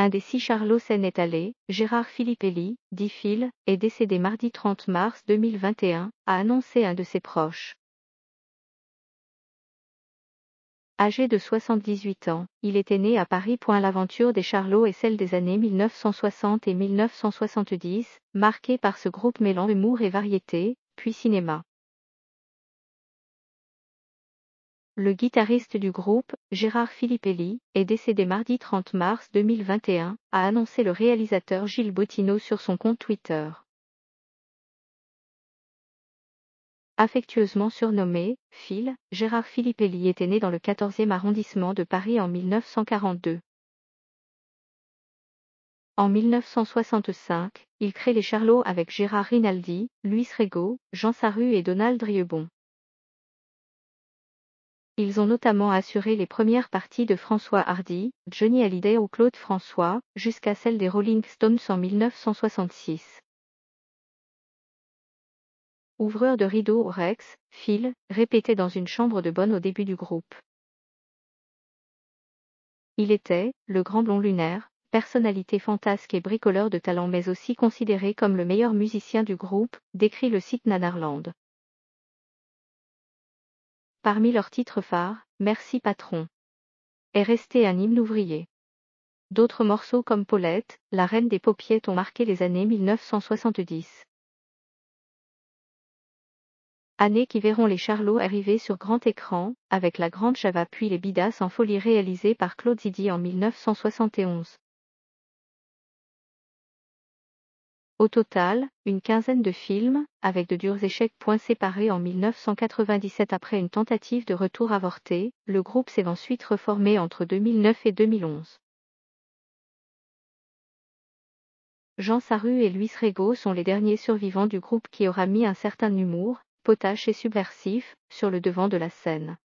Un des six Charlots Seine est Gérard Filippelli, dit Phil, est décédé mardi 30 mars 2021, a annoncé un de ses proches. Âgé de 78 ans, il était né à Paris. L'aventure des Charlots est celle des années 1960 et 1970, marquée par ce groupe mêlant humour et variété, puis cinéma. Le guitariste du groupe, Gérard Filippelli, est décédé mardi 30 mars 2021, a annoncé le réalisateur Gilles Bottineau sur son compte Twitter. Affectueusement surnommé Phil, Gérard Filippelli était né dans le 14e arrondissement de Paris en 1942. En 1965, il crée les Charlots avec Gérard Rinaldi, Luis Rego, Jean Saru et Donald Riebon. Ils ont notamment assuré les premières parties de François Hardy, Johnny Hallyday ou Claude François, jusqu'à celle des Rolling Stones en 1966. Ouvreur de rideaux, Rex, Phil, répétait dans une chambre de bonne au début du groupe. Il était, le grand blond lunaire, personnalité fantasque et bricoleur de talent mais aussi considéré comme le meilleur musicien du groupe, décrit le site Nanarland. Parmi leurs titres phares, Merci patron est resté un hymne ouvrier. D'autres morceaux comme Paulette, La Reine des Paupiettes ont marqué les années 1970. Années qui verront les Charlots arriver sur grand écran, avec la Grande Java puis les Bidas en folie réalisées par Claude Zidi en 1971. Au total, une quinzaine de films, avec de durs échecs points séparés en 1997 après une tentative de retour avortée, le groupe s'est ensuite reformé entre 2009 et 2011. Jean Saru et Luis Rego sont les derniers survivants du groupe qui aura mis un certain humour, potache et subversif, sur le devant de la scène.